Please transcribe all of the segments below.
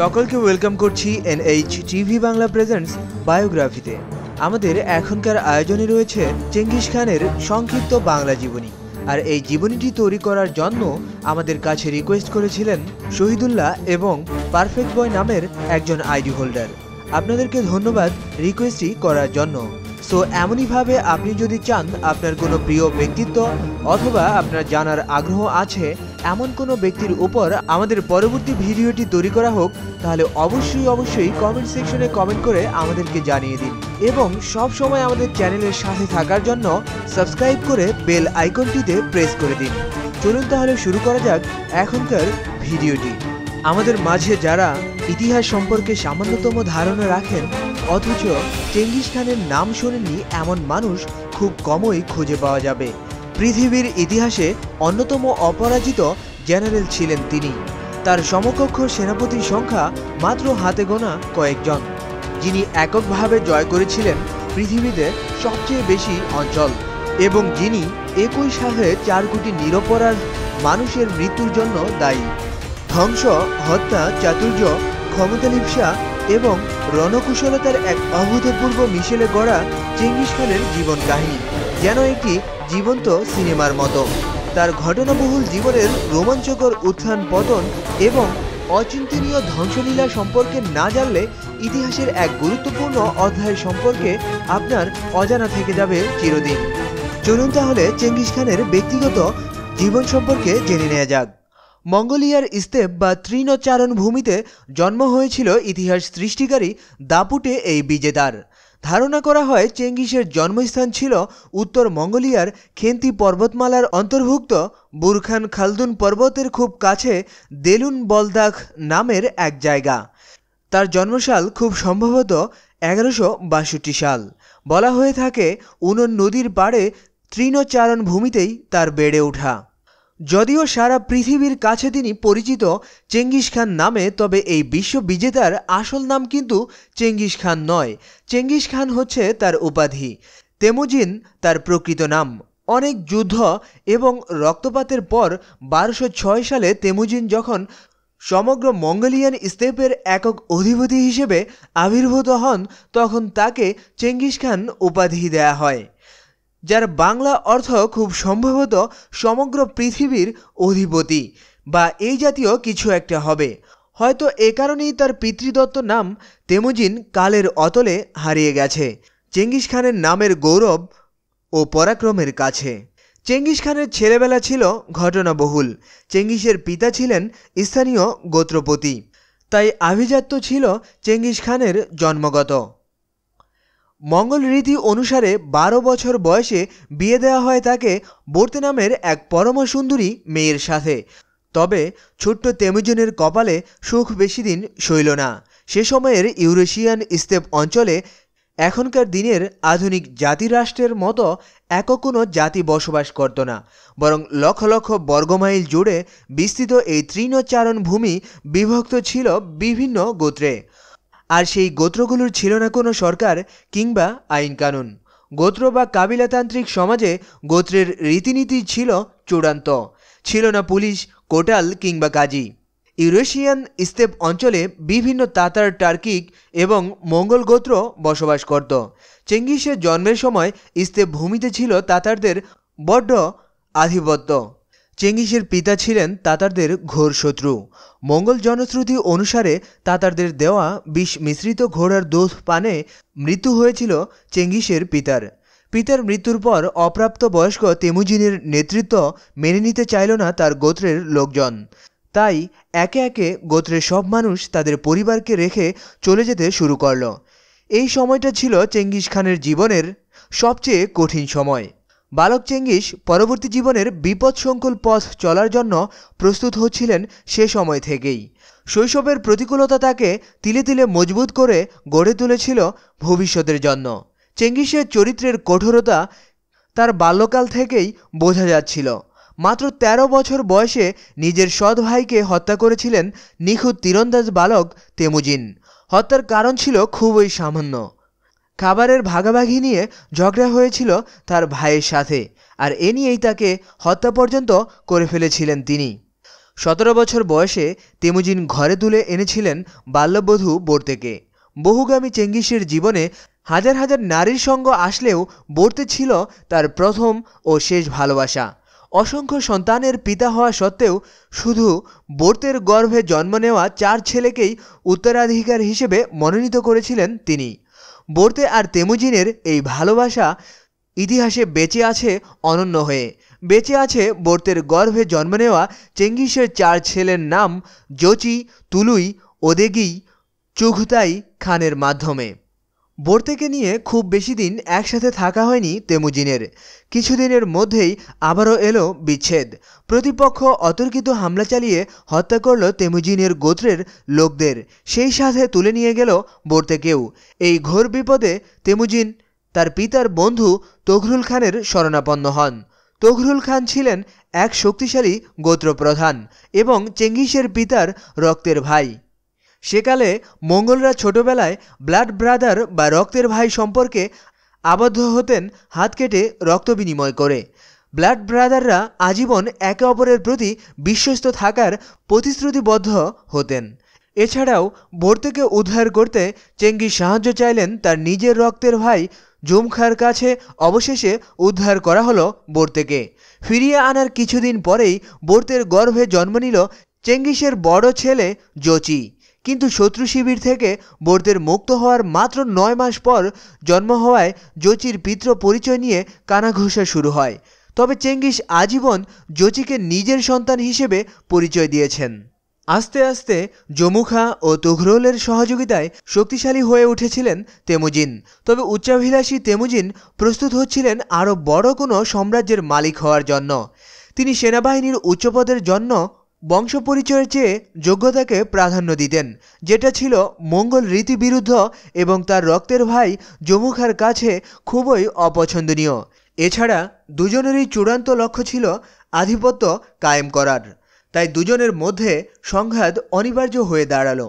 সকলকে ওয়েলকাম করছি NH TV Bangla presents বায়োগ্রাফিতে আমাদের এখনকার আয়োজনে রয়েছে চেঙ্গিস খানের সংক্ষিপ্ত বাংলা জীবনী আর এই জীবনীটি তৈরি করার জন্য আমাদের কাছে রিকোয়েস্ট করেছিলেন শহীদুল্লাহ এবং পারফেক্ট বয় নামের একজন আইডি হোল্ডার আপনাদেরকে ধন্যবাদ রিকোয়েস্টটি করার জন্য সো এমনইভাবে আপনি যদি চান আপনার কোনো প্রিয় ব্যক্তিত্ব অথবা আপনার জানার আগ্রহ আছে এমন কোনো ব্যক্তির উপর আমাদের পরবর্তী ভিডিওটি তৈরি করা হোক তাহলে অবশ্যই অবশ্যই কমেন্ট সেকশনে কমেন্ট করে আমাদেরকে জানিয়ে দিন এবং সব সময় আমাদের চ্যানেলের সাথে থাকার জন্য সাবস্ক্রাইব করে বেল আইকনটিতে প্রেস করে দিন চলুন তাহলে শুরু করা যাক এখনকার ভিডিওটি আমাদের মাঝে যারা ইতিহাস সম্পর্কে সামান্যতম ধারণা রাখেন অথচ চেঙ্গিস খানের নাম শোনেননি এমন মানুষ খুব কমই খুঁজে পাওয়া যাবে পৃথিবীর ইতিহাসে অন্যতম অপরাজিত জেনারেল ছিলেন তিনি তার সমকক্ষ সেনাপতির সংখ্যা মাত্র হাতে গোনা কয়েকজন যিনি এককভাবে জয় করেছিলেন পৃথিবীতে সবচেয়ে বেশি অঞ্চল এবং যিনি একই সাথে চার কোটি নিরপরাধ মানুষের মৃত্যুর জন্য দায়ী ধ্বংস হত্যা চাতুর্য ক্ষমতা লিপসা এবং রণকুশলতার এক অভূতপূর্ব মিশেলে গড়া চেঙ্গিস খানের জীবন কাহিনী যেন একটি জীবন্ত সিনেমার মতো তার ঘটনাবহুল জীবনের রোমাঞ্চকর উত্থান পতন এবং অচিন্তনীয় ধ্বংসলীলা সম্পর্কে না জানলে ইতিহাসের এক গুরুত্বপূর্ণ অধ্যায় সম্পর্কে আপনার অজানা থেকে যাবে চিরদিন চলুন তাহলে চেঙ্গিস খানের ব্যক্তিগত জীবন সম্পর্কে জেনে নেওয়া যাক মঙ্গোলিয়ার ইস্তেপ বা তৃণচারণ ভূমিতে জন্ম হয়েছিল ইতিহাস সৃষ্টিকারী দাপুটে এই বিজেতার ধারণা করা হয় চেঙ্গিসের জন্মস্থান ছিল উত্তর মঙ্গোলিয়ার খেন্তি পর্বতমালার অন্তর্ভুক্ত বুরখান খালদুন পর্বতের খুব কাছে দেলুন বলদাখ নামের এক জায়গা তার জন্মসাল খুব সম্ভবত এগারোশো বাষট্টি সাল বলা হয়ে থাকে উনন নদীর পাড়ে তৃণচারণ ভূমিতেই তার বেড়ে ওঠা যদিও সারা পৃথিবীর কাছে তিনি পরিচিত চেঙ্গিস খান নামে তবে এই বিশ্ব বিজেতার আসল নাম কিন্তু চেঙ্গিস খান নয় চেঙ্গিস খান হচ্ছে তার উপাধি তেমুজিন তার প্রকৃত নাম অনেক যুদ্ধ এবং রক্তপাতের পর বারোশো সালে তেমুজিন যখন সমগ্র মঙ্গোলিয়ান স্টেপের একক অধিপতি হিসেবে আবির্ভূত হন তখন তাকে চেঙ্গিস খান উপাধি দেয়া হয় যার বাংলা অর্থ খুব সম্ভবত সমগ্র পৃথিবীর অধিপতি বা এই জাতীয় কিছু একটা হবে হয়তো এ কারণেই তার পিতৃদত্ত নাম তেমুজিন কালের অতলে হারিয়ে গেছে চেঙ্গিস খানের নামের গৌরব ও পরাক্রমের কাছে চেঙ্গিস খানের ছেলেবেলা ছিল ঘটনাবহুল চেঙ্গিসের পিতা ছিলেন স্থানীয় গোত্রপতি তাই আভিজাত্য ছিল চেঙ্গিস খানের জন্মগত মঙ্গল রীতি অনুসারে ১২ বছর বয়সে বিয়ে দেওয়া হয় তাকে বর্তে নামের এক পরমসুন্দরী সুন্দরী মেয়ের সাথে তবে ছোট্ট তেমুজিনের কপালে সুখ বেশি দিন সইল না সে সময়ের ইউরেশিয়ান স্তেপ অঞ্চলে এখনকার দিনের আধুনিক জাতিরাষ্ট্রের মতো এক কোনো জাতি বসবাস করত না বরং লক্ষ লক্ষ বর্গমাইল জুড়ে বিস্তৃত এই তৃণচারণ ভূমি বিভক্ত ছিল বিভিন্ন গোত্রে আর সেই গোত্রগুলোর ছিল না কোনো সরকার কিংবা আইন কানুন গোত্র বা কাবিলাতান্ত্রিক সমাজে গোত্রের রীতিনীতি ছিল চূড়ান্ত ছিল না পুলিশ কোটাল কিংবা কাজী ইউরেশিয়ান স্তেপ অঞ্চলে বিভিন্ন তাতার টার্কিক এবং মঙ্গল গোত্র বসবাস করত চেঙ্গিসের জন্মের সময় স্তেপ ভূমিতে ছিল তাতারদের বড্ড আধিপত্য চেঙ্গিসের পিতা ছিলেন তাতারদের ঘোর শত্রু মঙ্গল জনশ্রুতি অনুসারে তাতারদের দেওয়া বিষ মিশ্রিত ঘোড়ার দুধ পানে মৃত্যু হয়েছিল চেঙ্গিসের পিতার পিতার মৃত্যুর পর অপ্রাপ্ত বয়স্ক তেমুজিনের নেতৃত্ব মেনে নিতে চাইল না তার গোত্রের লোকজন তাই একে একে গোত্রের সব মানুষ তাদের পরিবারকে রেখে চলে যেতে শুরু করল এই সময়টা ছিল চেঙ্গিস খানের জীবনের সবচেয়ে কঠিন সময় বালক চেঙ্গিস পরবর্তী জীবনের বিপদসংকুল পথ চলার জন্য প্রস্তুত হচ্ছিলেন সে সময় থেকেই শৈশবের প্রতিকূলতা তাকে তিলে তিলে মজবুত করে গড়ে তুলেছিল ভবিষ্যতের জন্য চেঙ্গিসের চরিত্রের কঠোরতা তার বাল্যকাল থেকেই বোঝা যাচ্ছিল মাত্র ১৩ বছর বয়সে নিজের সৎ ভাইকে হত্যা করেছিলেন নিখুঁত তীরন্দাজ বালক তেমুজিন হত্যার কারণ ছিল খুবই সামান্য খাবারের ভাগাভাগি নিয়ে ঝগড়া হয়েছিল তার ভাইয়ের সাথে আর এ নিয়েই তাকে হত্যা পর্যন্ত করে ফেলেছিলেন তিনি সতেরো বছর বয়সে তেমুজিন ঘরে তুলে এনেছিলেন বাল্যবধূ বোর্তেকে বহুগামী চেঙ্গিসের জীবনে হাজার হাজার নারীর সঙ্গ আসলেও বোর্তে ছিল তার প্রথম ও শেষ ভালোবাসা অসংখ্য সন্তানের পিতা হওয়া সত্ত্বেও শুধু বোর্তের গর্ভে জন্ম নেওয়া চার ছেলেকেই উত্তরাধিকার হিসেবে মনোনীত করেছিলেন তিনি বোর্তে আর তেমুজিনের এই ভালোবাসা ইতিহাসে বেঁচে আছে অনন্য হয়ে বেঁচে আছে বোর্তের গর্ভে জন্ম নেওয়া চেঙ্গিসের চার ছেলের নাম জোচি তুলুই ওদেগি চুঘতাই খানের মাধ্যমে থেকে নিয়ে খুব বেশি দিন একসাথে থাকা হয়নি তেমুজিনের কিছুদিনের মধ্যেই আবারও এলো বিচ্ছেদ প্রতিপক্ষ অতর্কিত হামলা চালিয়ে হত্যা করল তেমুজিনের গোত্রের লোকদের সেই সাথে তুলে নিয়ে গেল থেকেও এই ঘোর বিপদে তেমুজিন তার পিতার বন্ধু তঘরুল খানের শরণাপন্ন হন তঘরুল খান ছিলেন এক শক্তিশালী গোত্রপ্রধান এবং চেঙ্গিসের পিতার রক্তের ভাই সেকালে মঙ্গলরা ছোটবেলায় ব্লাড ব্রাদার বা রক্তের ভাই সম্পর্কে আবদ্ধ হতেন হাত কেটে রক্ত বিনিময় করে ব্লাড ব্রাদাররা আজীবন একে অপরের প্রতি বিশ্বস্ত থাকার প্রতিশ্রুতিবদ্ধ হতেন এছাড়াও ভর্তিকে উদ্ধার করতে চেঙ্গিস সাহায্য চাইলেন তার নিজের রক্তের ভাই জুমখার কাছে অবশেষে উদ্ধার করা হলো বোর্তেকে ফিরিয়ে আনার কিছুদিন পরেই বোর্তের গর্ভে জন্ম নিল চেঙ্গিসের বড় ছেলে জোচি কিন্তু শত্রু শিবির থেকে বোর্ডের মুক্ত হওয়ার মাত্র নয় মাস পর জন্ম হওয়ায় জোচির পিতৃ পরিচয় নিয়ে কানাঘোষা শুরু হয় তবে চেঙ্গিস আজীবন জোচিকে নিজের সন্তান হিসেবে পরিচয় দিয়েছেন আস্তে আস্তে জমুখা ও তুঘরলের সহযোগিতায় শক্তিশালী হয়ে উঠেছিলেন তেমুজিন তবে উচ্চাভিলাষী তেমুজিন প্রস্তুত হচ্ছিলেন আরও বড় কোনো সাম্রাজ্যের মালিক হওয়ার জন্য তিনি সেনাবাহিনীর উচ্চপদের জন্য বংশপরিচয়ের চেয়ে যোগ্যতাকে প্রাধান্য দিতেন যেটা ছিল মঙ্গল রীতিবিরুদ্ধ এবং তার রক্তের ভাই যমুখার কাছে খুবই অপছন্দনীয় এছাড়া দুজনেরই চূড়ান্ত লক্ষ্য ছিল আধিপত্য কায়েম করার তাই দুজনের মধ্যে সংঘাত অনিবার্য হয়ে দাঁড়ালো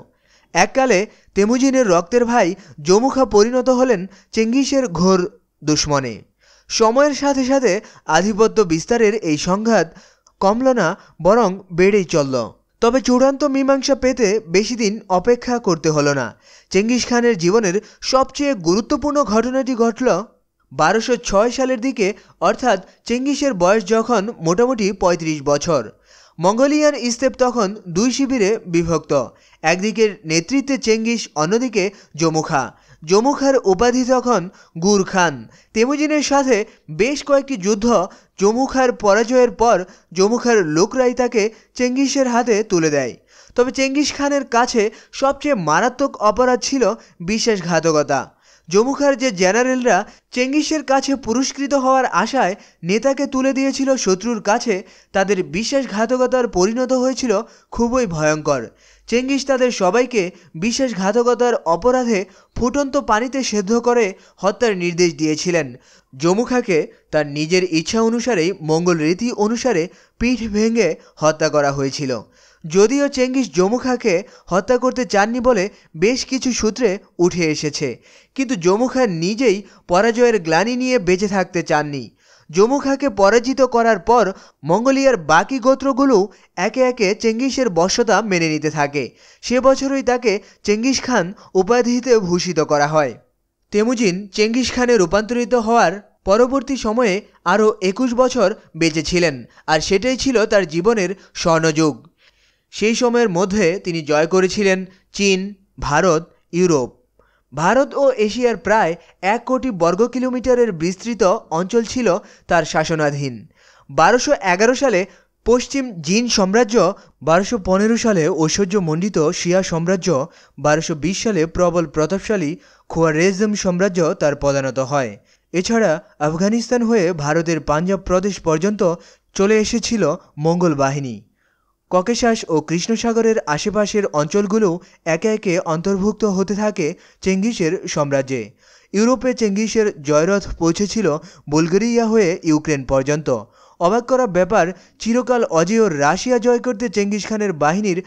এককালে তেমুজিনের রক্তের ভাই যমুখা পরিণত হলেন চেঙ্গিসের ঘোর দুশ্মনে সময়ের সাথে সাথে আধিপত্য বিস্তারের এই সংঘাত কমল না বরং বেড়েই চলল তবে চূড়ান্ত মীমাংসা পেতে বেশি দিন অপেক্ষা করতে হলো না চেঙ্গিস খানের জীবনের সবচেয়ে গুরুত্বপূর্ণ ঘটনাটি ঘটল বারোশো ছয় সালের দিকে অর্থাৎ চেঙ্গিসের বয়স যখন মোটামুটি ৩৫ বছর মঙ্গোলিয়ান ইস্তেপ তখন দুই শিবিরে বিভক্ত একদিকের নেতৃত্বে চেঙ্গিস অন্যদিকে জমুখা জমুখার উপাধি তখন গুর খান তেমুজিনের সাথে বেশ কয়েকটি যুদ্ধ জমুখার পরাজয়ের পর জমুখার লোকরাই তাকে চেঙ্গিসের হাতে তুলে দেয় তবে চেঙ্গিস খানের কাছে সবচেয়ে মারাত্মক অপরাধ ছিল বিশ্বাসঘাতকতা জমুখার যে জেনারেলরা চেঙ্গিসের কাছে পুরস্কৃত হওয়ার আশায় নেতাকে তুলে দিয়েছিল শত্রুর কাছে তাদের বিশ্বাসঘাতকতার পরিণত হয়েছিল খুবই ভয়ঙ্কর চেঙ্গিস তাদের সবাইকে বিশেষ ঘাতকতার অপরাধে ফুটন্ত পানিতে সেদ্ধ করে হত্যার নির্দেশ দিয়েছিলেন যমুখাকে তার নিজের ইচ্ছা অনুসারেই মঙ্গল রীতি অনুসারে পিঠ ভেঙে হত্যা করা হয়েছিল যদিও চেঙ্গিস যমুখাকে হত্যা করতে চাননি বলে বেশ কিছু সূত্রে উঠে এসেছে কিন্তু যমুখা নিজেই পরাজয়ের গ্লানি নিয়ে বেঁচে থাকতে চাননি জম্মু খাকে পরাজিত করার পর মঙ্গোলিয়ার বাকি গোত্রগুলো একে একে চেঙ্গিসের বশ্যতা মেনে নিতে থাকে সে বছরই তাকে চেঙ্গিস খান উপাধিতে ভূষিত করা হয় তেমুজিন চেঙ্গিস খানে রূপান্তরিত হওয়ার পরবর্তী সময়ে আরও একুশ বছর বেঁচে ছিলেন আর সেটাই ছিল তার জীবনের স্বর্ণযুগ সেই সময়ের মধ্যে তিনি জয় করেছিলেন চীন ভারত ইউরোপ ভারত ও এশিয়ার প্রায় এক কোটি বর্গ কিলোমিটারের বিস্তৃত অঞ্চল ছিল তার শাসনাধীন বারোশো এগারো সালে পশ্চিম জিন সাম্রাজ্য বারোশো পনেরো সালে ঐশ্বর্যমণ্ডিত শিয়া সাম্রাজ্য বারোশো বিশ সালে প্রবল প্রতাপশালী খোয়ারেজম সাম্রাজ্য তার পদানত হয় এছাড়া আফগানিস্তান হয়ে ভারতের পাঞ্জাব প্রদেশ পর্যন্ত চলে এসেছিল মঙ্গল বাহিনী ককেশাস ও কৃষ্ণসাগরের আশেপাশের অঞ্চলগুলো একে একে অন্তর্ভুক্ত হতে থাকে চেঙ্গিসের সাম্রাজ্যে ইউরোপে চেঙ্গিসের জয়রথ পৌঁছেছিল বুলগেরিয়া হয়ে ইউক্রেন পর্যন্ত অবাক করা ব্যাপার চিরকাল অজেয় রাশিয়া জয় করতে চেঙ্গিস খানের বাহিনীর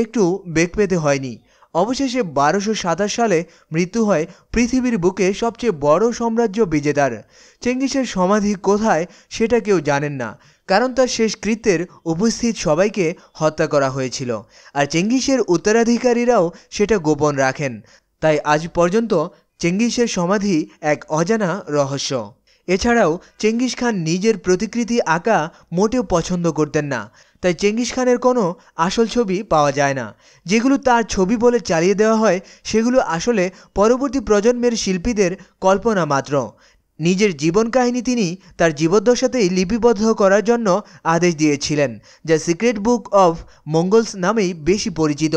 একটু বেগ পেতে হয়নি অবশেষে বারোশো সাতাশ সালে মৃত্যু হয় পৃথিবীর বুকে সবচেয়ে বড় সাম্রাজ্য বিজেতার চেঙ্গিসের সমাধি কোথায় সেটা কেউ জানেন না কারণ তার শেষকৃত্যের উপস্থিত সবাইকে হত্যা করা হয়েছিল আর চেঙ্গিসের উত্তরাধিকারীরাও সেটা গোপন রাখেন তাই আজ পর্যন্ত চেঙ্গিসের সমাধি এক অজানা রহস্য এছাড়াও চেঙ্গিস খান নিজের প্রতিকৃতি আঁকা মোটেও পছন্দ করতেন না তাই চেঙ্গিস খানের কোনো আসল ছবি পাওয়া যায় না যেগুলো তার ছবি বলে চালিয়ে দেওয়া হয় সেগুলো আসলে পরবর্তী প্রজন্মের শিল্পীদের কল্পনা মাত্র নিজের জীবন কাহিনী তিনি তার জীবদ্দশাতেই লিপিবদ্ধ করার জন্য আদেশ দিয়েছিলেন যা সিক্রেট বুক অফ মঙ্গলস নামেই বেশি পরিচিত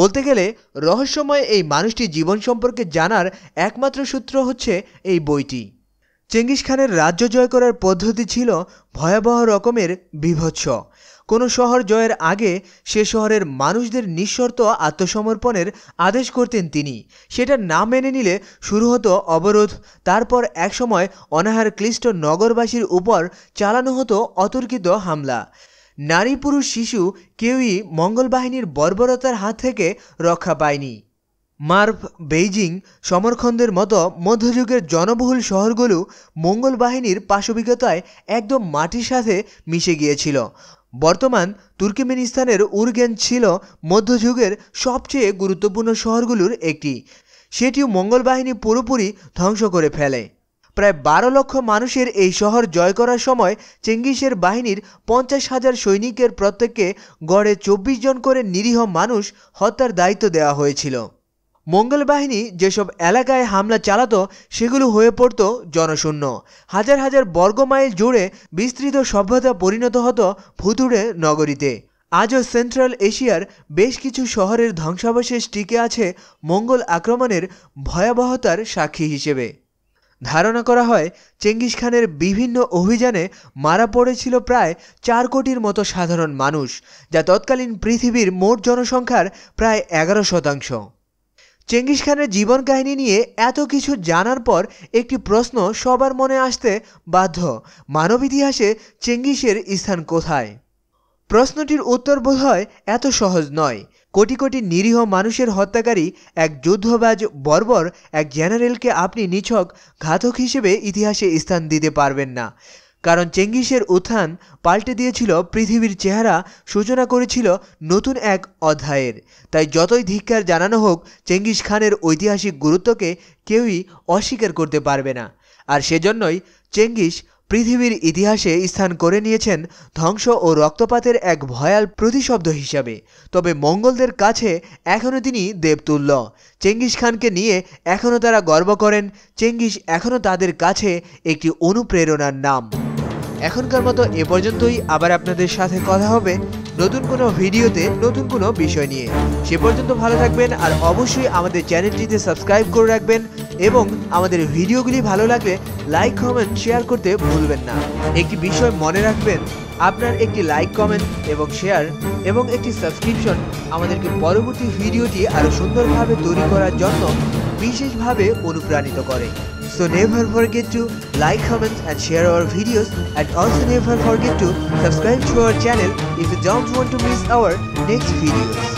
বলতে গেলে রহস্যময় এই মানুষটির জীবন সম্পর্কে জানার একমাত্র সূত্র হচ্ছে এই বইটি চেঙ্গিস খানের রাজ্য জয় করার পদ্ধতি ছিল ভয়াবহ রকমের বিভৎস কোনো শহর জয়ের আগে সে শহরের মানুষদের নিঃশর্ত আত্মসমর্পণের আদেশ করতেন তিনি সেটা না মেনে নিলে শুরু হতো অবরোধ তারপর একসময় অনাহার ক্লিষ্ট নগরবাসীর উপর চালানো হতো অতর্কিত হামলা নারী পুরুষ শিশু কেউই মঙ্গল বাহিনীর বর্বরতার হাত থেকে রক্ষা পায়নি মার্ভ বেইজিং সমরখন্দের মতো মধ্যযুগের জনবহুল শহরগুলো মঙ্গল বাহিনীর পাশবিকতায় একদম মাটির সাথে মিশে গিয়েছিল বর্তমান তুর্কমেনিস্তানের উরগেন ছিল মধ্যযুগের সবচেয়ে গুরুত্বপূর্ণ শহরগুলোর একটি সেটিও মঙ্গোল বাহিনী পুরোপুরি ধ্বংস করে ফেলে প্রায় বারো লক্ষ মানুষের এই শহর জয় করার সময় চেঙ্গিসের বাহিনীর পঞ্চাশ হাজার সৈনিকের প্রত্যেককে গড়ে চব্বিশ জন করে নিরীহ মানুষ হত্যার দায়িত্ব দেওয়া হয়েছিল মঙ্গল বাহিনী যেসব এলাকায় হামলা চালাত সেগুলো হয়ে পড়ত জনশূন্য হাজার হাজার বর্গমাইল জুড়ে বিস্তৃত সভ্যতা পরিণত হতো ভুতুড়ে নগরীতে আজও সেন্ট্রাল এশিয়ার বেশ কিছু শহরের ধ্বংসাবশেষ টিকে আছে মঙ্গল আক্রমণের ভয়াবহতার সাক্ষী হিসেবে ধারণা করা হয় চেঙ্গিস খানের বিভিন্ন অভিযানে মারা পড়েছিল প্রায় চার কোটির মতো সাধারণ মানুষ যা তৎকালীন পৃথিবীর মোট জনসংখ্যার প্রায় এগারো শতাংশ চেঙ্গিস খানের জীবন কাহিনী নিয়ে এত কিছু জানার পর একটি প্রশ্ন সবার মনে আসতে বাধ্য মানব ইতিহাসে চেঙ্গিসের স্থান কোথায় প্রশ্নটির উত্তর বোধ হয় এত সহজ নয় কোটি কোটি নিরীহ মানুষের হত্যাকারী এক যুদ্ধবাজ বর্বর এক জেনারেলকে আপনি নিছক ঘাতক হিসেবে ইতিহাসে স্থান দিতে পারবেন না কারণ চেঙ্গিসের উত্থান পাল্টে দিয়েছিল পৃথিবীর চেহারা সূচনা করেছিল নতুন এক অধ্যায়ের তাই যতই ধিক্কার জানানো হোক চেঙ্গিস খানের ঐতিহাসিক গুরুত্বকে কেউই অস্বীকার করতে পারবে না আর সেজন্যই চেঙ্গিস পৃথিবীর ইতিহাসে স্থান করে নিয়েছেন ধ্বংস ও রক্তপাতের এক ভয়াল প্রতিশব্দ হিসাবে তবে মঙ্গলদের কাছে এখনও তিনি দেবতুল্য চেঙ্গিস খানকে নিয়ে এখনও তারা গর্ব করেন চেঙ্গিস এখনও তাদের কাছে একটি অনুপ্রেরণার নাম এখনকার মতো এ পর্যন্তই আবার আপনাদের সাথে কথা হবে নতুন কোনো ভিডিওতে নতুন কোনো বিষয় নিয়ে সে পর্যন্ত ভালো থাকবেন আর অবশ্যই আমাদের চ্যানেলটিতে সাবস্ক্রাইব করে রাখবেন এবং আমাদের ভিডিওগুলি ভালো লাগলে লাইক কমেন্ট শেয়ার করতে ভুলবেন না একটি বিষয় মনে রাখবেন আপনার একটি লাইক কমেন্ট এবং শেয়ার এবং একটি সাবস্ক্রিপশন আমাদেরকে পরবর্তী ভিডিওটি আরও সুন্দরভাবে তৈরি করার জন্য বিশেষভাবে অনুপ্রাণিত করে So never forget to like, comment and share our videos and also never forget to subscribe to our channel if you don't want to miss our next videos.